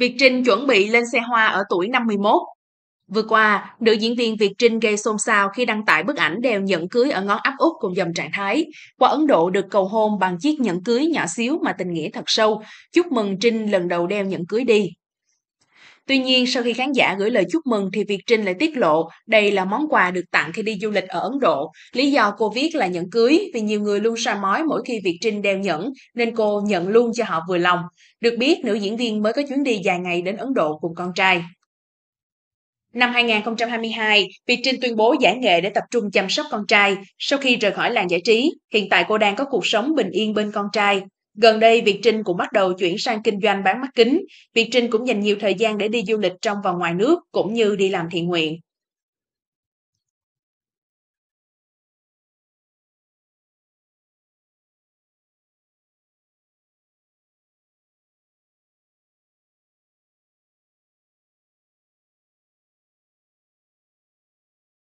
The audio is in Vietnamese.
Việt Trinh chuẩn bị lên xe hoa ở tuổi 51. Vừa qua, nữ diễn viên Việt Trinh gây xôn xao khi đăng tải bức ảnh đeo nhẫn cưới ở ngón áp út cùng dòng trạng thái. Qua Ấn Độ được cầu hôn bằng chiếc nhẫn cưới nhỏ xíu mà tình nghĩa thật sâu. Chúc mừng Trinh lần đầu đeo nhẫn cưới đi. Tuy nhiên, sau khi khán giả gửi lời chúc mừng thì Việt Trinh lại tiết lộ đây là món quà được tặng khi đi du lịch ở Ấn Độ. Lý do cô viết là nhẫn cưới vì nhiều người luôn soi mói mỗi khi Việt Trinh đeo nhẫn nên cô nhận luôn cho họ vừa lòng. Được biết, nữ diễn viên mới có chuyến đi dài ngày đến Ấn Độ cùng con trai. Năm 2022, Việt Trinh tuyên bố giải nghệ để tập trung chăm sóc con trai. Sau khi rời khỏi làng giải trí, hiện tại cô đang có cuộc sống bình yên bên con trai. Gần đây, Việt Trinh cũng bắt đầu chuyển sang kinh doanh bán mắt kính. Việt Trinh cũng dành nhiều thời gian để đi du lịch trong và ngoài nước, cũng như đi làm thiện nguyện.